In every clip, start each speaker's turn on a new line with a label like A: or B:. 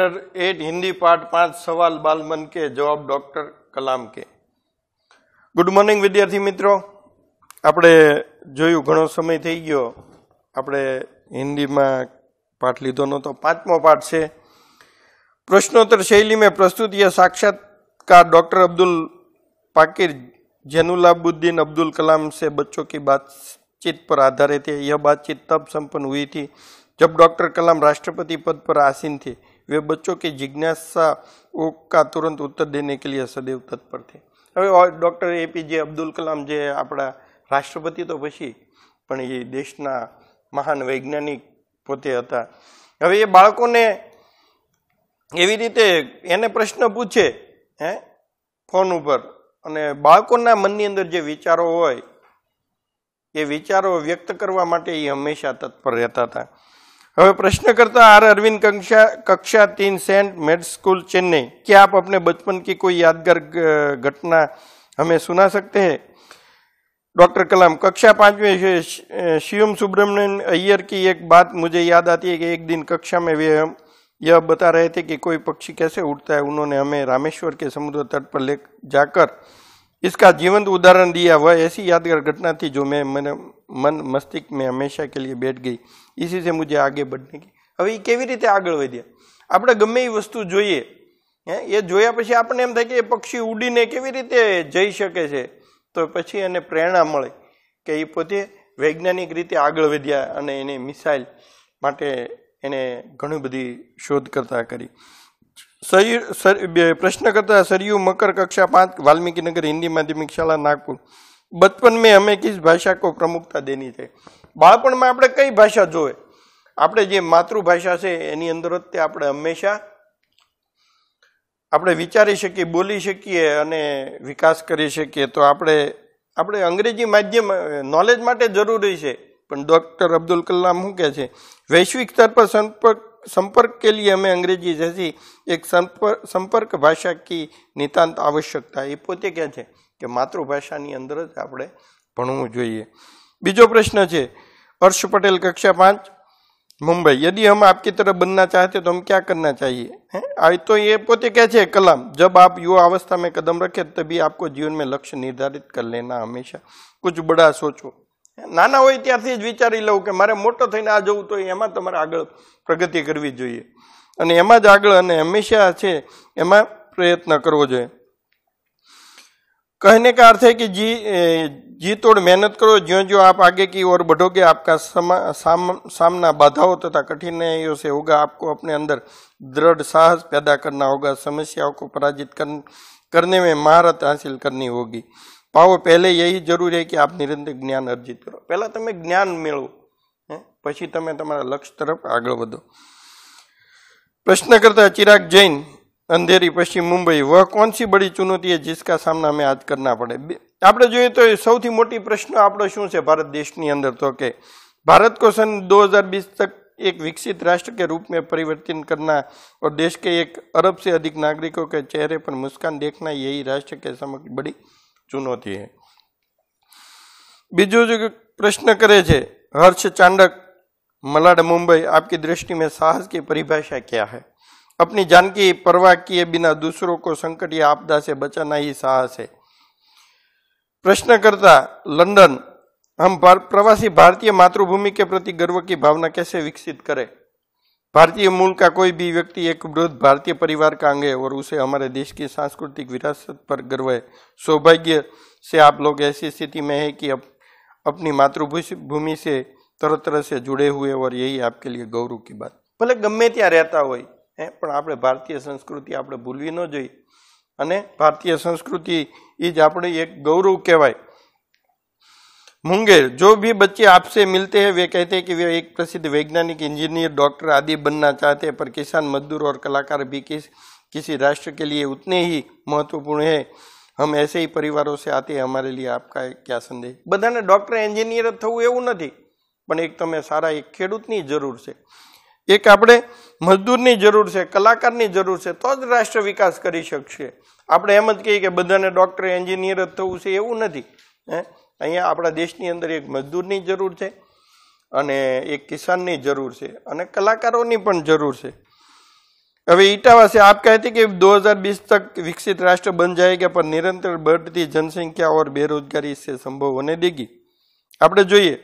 A: standard eight Hindi part पांच सवाल बालमन के जवाब डॉक्टर कलाम કલામ કે ગુડ મોર્નિંગ વિદ્યાર્થી મિત્રો આપણે જોયું ઘણો સમય થઈ ગયો આપણે હિન્દીમાં પાઠ લીધો નહોતો પાંચમો પાઠ છે પ્રશ્નોત્તર શૈલી મેં પ્રસ્તુત યહ साक्षात्कार डॉक्टर अब्दुल पाकिर જૈनुलाबुद्दीन अब्दुल कलाम से बच्चों की बातचीत पर आधारित है यह बातचीत तब संपन्न हुई थी जब डॉक्टर कलाम राष्ट्रपति पद पर आसीन थी वे बच्चों की जिज्ञासा का तुरंत उत्तर देने के लिए सदैव तत्पर थे હવે ડૉક્ટર એપીજે અબ્દુલ કલામ જે આપણા રાષ્ટ્રપતિ તો પછી પણ એ દેશના મહાન વૈજ્ઞાનિક પોતે હતા હવે એ બાળકોને એવી રીતે એને પ્રશ્ન પૂછે હે ફોન ઉપર અને બાળકોના મનની અંદર જે વિચારો હોય એ વિચારો વ્યક્ત કરવા માટે એ હંમેશા તત્પર રહેતા હતા हम प्रश्न करता आर अरविंद कक्षा कक्षा तीन सेंट मेड स्कूल चेन्नई क्या आप अपने बचपन की कोई यादगार घटना हमें सुना सकते हैं डॉक्टर कलाम कक्षा पांचवें शिवम सुब्रमण्यन अय्यर की एक बात मुझे याद आती है कि एक दिन कक्षा में वे हम यह बता रहे थे कि कोई पक्षी कैसे उड़ता है उन्होंने हमें रामेश्वर के समुद्र तट पर ले जाकर इसका जीवंत उदाहरण दिया हुआ ऐसी यादगार घटना थी जो मैं मैंने मन मस्तिष्क में हमेशा के लिए बैठ गई इसी से मुझे आगे बढ़ने की હવે એ કેવી રીતે આગળ વધ્યા આપણે ગમે એ વસ્તુ જોઈએ હે એ જોયા પછી આપણને એમ થાય કે એ પક્ષી ઉડીને કેવી રીતે જઈ શકે છે તો પછી એને પ્રેરણા મળે કે એ પોતે વૈજ્ઞાનિક રીતે આગળ વધ્યા અને એને મિસાઇલ માટે એને ઘણી બધી શોધ કરતા કરી સર પ્રશ્ન કરતા सरयू મકર કક્ષા પાંચ वाल्मीकि नगर हिंदी माध्यमिक शाला नागपुर बचपन में हमें किस भाषा को प्रमुखता देनी છે બાળપણમાં આપણે કઈ ભાષા જોવે આપણે જે માતૃભાષા છે એની અંદર જ તે આપણે હંમેશા આપણે વિચારી શકીએ બોલી શકીએ અને વિકાસ કરી શકીએ તો આપણે આપણે અંગ્રેજી માધ્યમ નોલેજ માટે જરૂરી છે પણ ડૉક્ટર અબ્દુલ કલામ શું કહે છે વૈશ્વિક સ્તર પર સંપર્ક संपर्क के लिए हमें अंग्रेजी जैसी एक संपर्क संपर्क भाषा की नितांत आवश्यकता है इपोते क्या है कि मातृभाषा के अंदरच आपड़े पढणो જોઈએ બીજો પ્રશ્ન છે અરશ પટેલ કક્ષા 5 મુંબઈ યદી હમ આપકી તરહ બનના ચાહતે તો હમ ક્યા કરના ચાહીએ હે આય તો એપોતે કે છે કલમ જબ આપ યુવા અવસ્થા મે કદમ રખે તબહી આપકો જીવન મે લક્ષ્ય નિર્ધારિત કર લેના હંમેશા કુછ બડા સોચો નાના હોય ત્યારથી જ વિચારી લઉં કે મારે મોટો થઈને આ જવું તો એમાં તમારે આગળ પ્રગતિ કરવી જોઈએ અને એમાં જ આગળ અને હંમેશા છે એમાં પ્રયત્ન કરવો જોઈએ कहने का अर्थ है कि जी जी तोड़ मेहनत करो ज्यो ज्यो आप आगे की ओर बढ़ोगे आपका समा, साम, सामना बाधाओं तथा कठिनाइयों से होगा आपको अपने अंदर दृढ़ साहस पैदा करना होगा समस्याओं को पराजित कर, करने में महारत हासिल करनी होगी पावर पहले यही जरूरी है कि आप निरंतर ज्ञान अर्जित करो पहला तुम्हें ज्ञान मिलो है પછી તમે તમારા લક્ષ તરફ આગળ વધો પ્રશ્નકર્તા ચિરાગ જૈન અંધેરી પશ્ચિમ મુંબઈ વો કонસી બડી ચુનૌતી હે જિસકા સામના મેં આજ કરના પડે આપડો જોય તો એ સૌથી મોટી પ્રશ્ન આપડો શું છે ભારત દેશ ની અંદર તો કે ભારત કોશન 2020 તક એક વિકસિત રાષ્ટ્ર કે રૂપ મે પરિવર્તન કરના ઓર દેશ કે એક અરબ સે અધિક નાગરિકો કે ચહેરે પર મુસ્કાન દેખના યહી રાષ્ટ્ર કે સમગ બડી चुनौती है बीजो जो प्रश्न करे છે हर्ष चांडक मलाड मुंबई आपकी दृष्टि में साहस की परिभाषा क्या है अपनी जान की परवाह किए बिना दूसरों को संकट या आपदा से बचाना ही साहस है प्रश्नकर्ता लंदन हम प्रवासी भारतीय मातृभूमि के प्रति गर्व की भावना कैसे विकसित करें भारतीय मूल का कोई भी व्यक्ति एक वृद्ध भारतीय परिवार का अंग है और उसे हमारे देश की सांस्कृतिक विरासत पर गर्व है सौभाग्य से आप लोग ऐसी स्थिति में है कि अप, अपनी માતૃભૂમિ से तरह तरह से जुड़े हुए और यही आपके लिए गौरव की बात भले ગમે त्या रहता हो હે भारतीय संस्कृति आप भूलवी न ભૂલવી ન જોઈએ અને ભારતીય સંસ્કૃતિ એ જ આપણે મુંગે જો ભી બચ્ચે આપસે મળતે હે વે કહેતે કે વે એક પ્રસિદ્ધ વૈજ્ઞાનિક એન્જિનિયર ડોક્ટર આદી બનના ચાહતે પર કિસાન મજદૂર ઓર કલાકાર ભી કે કિસી રાષ્ટ્ર કે લિયે ઉતને હી મહત્વપૂર્ણ હે હમ એસે હી પરિવારો સે आते હે અમારે લિયે આપકા ક્યા સંદેહ બદને ડોક્ટર એન્જિનિયર થઉ એવું નથી પણ એક તમે સારા એક ખેડૂત ની જરૂર છે એક આપડે મજદૂર ની જરૂર છે કલાકાર ની જરૂર છે તો જ રાષ્ટ્ર વિકાસ કરી શકશે આપડે એમ મત કે કે બદને ડોક્ટર એન્જિનિયર જ થઉ સે એવું નથી હે અહીંયા આપણા દેશની અંદર એક મજદૂરની જરૂર છે અને એક કિસાનની જરૂર છે અને કલાકારોની પણ જરૂર છે હવે ઇટાવાસે આપ કહેતી કે દો હજાર વીસ તક વિકસિત રાષ્ટ્ર બન जाएगा पर निरंतर बढ़ती जनसंख्या और बेरोजगारी इससे संभव होने देगी આપણે જોઈએ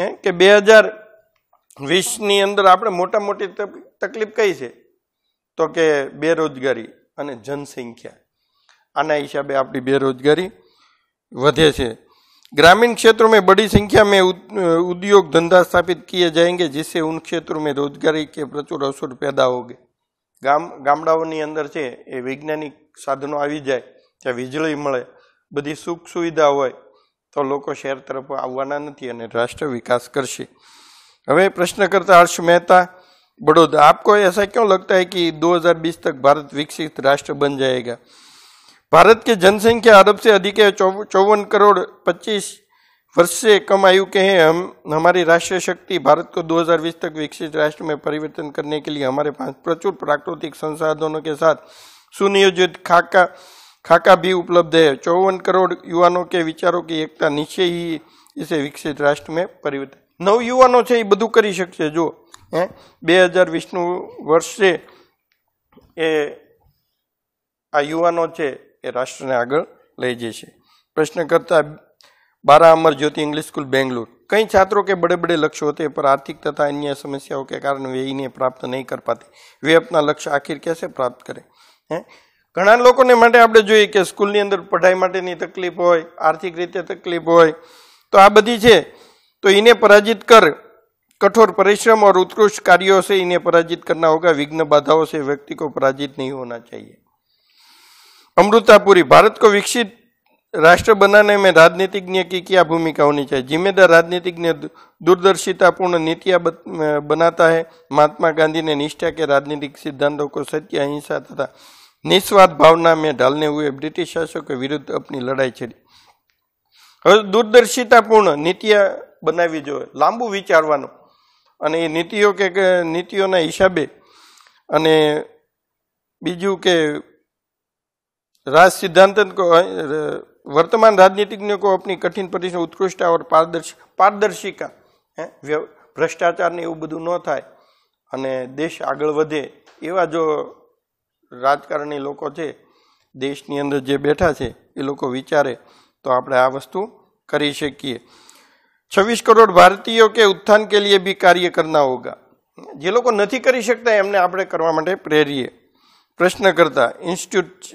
A: હે કે બે હજાર વીસની અંદર આપણે મોટા મોટી તકલીફ કઈ છે તો કે બેરોજગારી અને જનસંખ્યા આના હિસાબે આપણી બેરોજગારી વધે છે ग्रामीण क्षेत्रों में बड़ी संख्या में उद्योग धंधा स्थापित किए जाएंगे जिससे उन क्षेत्रों में रोजगारी के प्रचुर अवसर पैदा हो गए ગામડાઓની અંદર છે એ વૈજ્ઞાનિક સાધનો આવી જાય ત્યાં વીજળી મળે બધી સુખ સુવિધા હોય તો લોકો શહેર તરફ આવવાના નથી અને રાષ્ટ્ર વિકાસ કરશે હવે પ્રશ્ન કરતા હર્ષ आपको ऐसा क्यों लगता है कि 2020 तक भारत विकसित राष्ट्र बन जाएगा भारत के जनसंख्या अरब से अधिक है चौवन करोड़ पच्चीस वर्ष से कम आयु के हैं हम हमारी राष्ट्रीय शक्ति भारत को 2020 तक विकसित राष्ट्र में परिवर्तन करने के लिए हमारे पास प्रचुर प्राकृतिक संसाधनों के साथ सुनियोजित खाका खाका भी उपलब्ध है चौवन करोड़ युवाओं के विचारों की एकता निश्चय ही इसे विकसित राष्ट्र में परिवर्तन नव યુવાનો છે એ બધું કરી શકશે જો હે બે હજાર વીસનું વર્ષ છે એ આ યુવાનો राष्ट्र ने आग લઈ જશે प्रश्न करता बारा अमर ज्योति इंग्लिश स्कूल बेंगलुरु कई छात्रों के बड़े बड़े लक्ष्य होते हैं पर आर्थिक तथा अन्य समस्याओं के कारण वे इन्हें प्राप्त नहीं कर पाते वे अपना लक्ष्य आखिर कैसे प्राप्त करें हैं ઘણા લોકોને માટે आप जो कि स्कूल अंदर पढ़ाई માટેની तकलीफ हो आर्थिक रीते तकलीफ हो तो आ बदी है तो इन्हें पराजित कर कठोर परिश्रम और उत्कृष्ट कार्यों से इन्हें पराजित करना होगा विघ्न बाधाओं से व्यक्ति को पराजित नहीं होना चाहिए अमृतापुरी भारत को विकसित राष्ट्र बनाने में राजनीतिज्ञ की क्या भूमिका होनी चाहिए जिम्मेदार राजनीतिज्ञ दूरदर्शितापूर्ण नीतियां बनाता है महात्मा गांधी ने निष्ठा के राजनीतिक सिद्धांतों को सत्य अहिंसा तथा निस्वार्थ भावना में ढालने हुए ब्रिटिश शासकों के विरुद्ध अपनी लड़ाई छेड़ी હવે દૂરદર્શિતાપૂર્ણ નીતિઓ બનાવી જોઈએ લાંબુ વિચારવાનું અને એ નીતિઓ કે નીતિઓના રાજ सिद्धांत को वर्तमान राजनीतिज्ञों को अपनी कठिन परिश्रम उत्कृष्टता और पारदर्श ભ્રષ્ટાચારને એવું બધું ન થાય અને દેશ આગળ વધે એવા જો રાજકારણી લોકો છે દેશની અંદર જે બેઠા છે એ લોકો વિચારે તો આપણે આ વસ્તુ કરી શકીએ છવ્વીસ કરોડ ભારતીયો કે ઉત્થાન કે લીએ બી કાર્ય કરના હોગા જે લોકો નથી કરી શકતા એમને આપણે કરવા માટે પ્રેરીએ प्रश्नकर्ता institute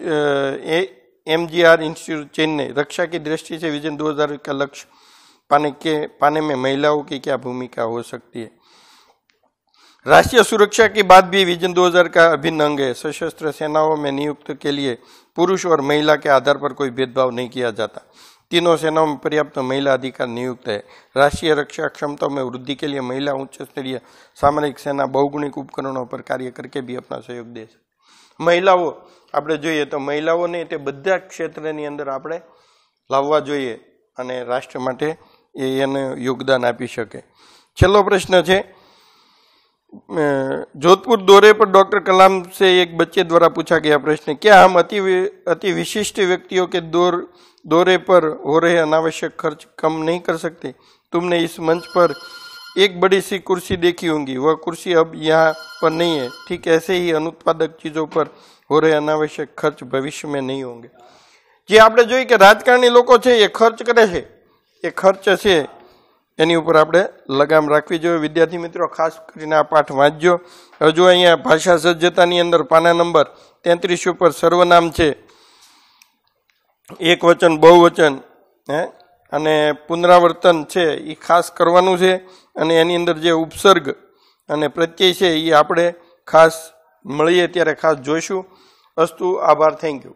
A: M G R institute Chennai रक्षा की दृष्टि से विजन 2000 का लक्ष्य पाने के पाने में महिलाओं की क्या भूमिका हो सकती है राष्ट्रीय सुरक्षा के बाद भी विजन 2000 का अभिन्न अंग है सशस्त्र सेनाओं में नियुक्त के लिए पुरुष और महिला के आधार पर कोई भेदभाव नहीं किया जाता तीनों सेनाओं में पर्याप्त तो महिला अधिकार नियुक्त है राष्ट्रीय रक्षा क्षमताओं में वृद्धि के लिए महिला उच्च स्तरीय सामरिक सेना बहुगुणिक उपकरणों पर कार्य करके भी अपना सहयोग दे सकती મહિલાઓ આપણે જોઈએ તો મહિલાઓને તે બધા ક્ષેત્રની અંદર આપણે લાવવા જોઈએ અને રાષ્ટ્ર માટે એને યોગદાન આપી શકે છે છેલ્લો પ્રશ્ન છે जोधपुर दौरे પર ડોક્ટર કલામ સે એક બચ્ચે દ્વારા પૂછાય કે આ પ્રશ્ન કે આ અત્ય અત્ય વિશિષ્ટ વ્યક્તિઓ કે દોરે દોરે પર ઓર હે అనવશક ખર્ચ કમ નહી કર સકતે તુમને ਇਸ મંચ પર એક બડી સી कुर्सी देखी होंगी वह कुर्सी अब यहां पर नहीं है ठीक ऐसे ही अनुत्पादक चीजों पर हो रहे अनावश्यक खर्च भविष्य में नहीं होंगे जी आपड़े જોઈ કે રાજકારણી લોકો છે એ ખર્ચ કરે છે એ ખર્ચ છે એની ઉપર આપણે લગામ રાખવી જોઈએ વિદ્યાર્થી મિત્રો ખાસ કરીને આ પાઠ વાંચજો હવે જો અહીંયા ભાષા સજજતાની અંદર પાના નંબર 33 ઉપર સર્વનામ છે એકવચન બહુવચન હે અને પુનરાવર્તન છે એ ખાસ કરવાનું છે અને એની અંદર જે ઉપસર્ગ અને પ્રત્યય છે એ આપણે ખાસ મળીએ ત્યારે ખાસ જોઈશું અસ્તુ આભાર થેન્ક યુ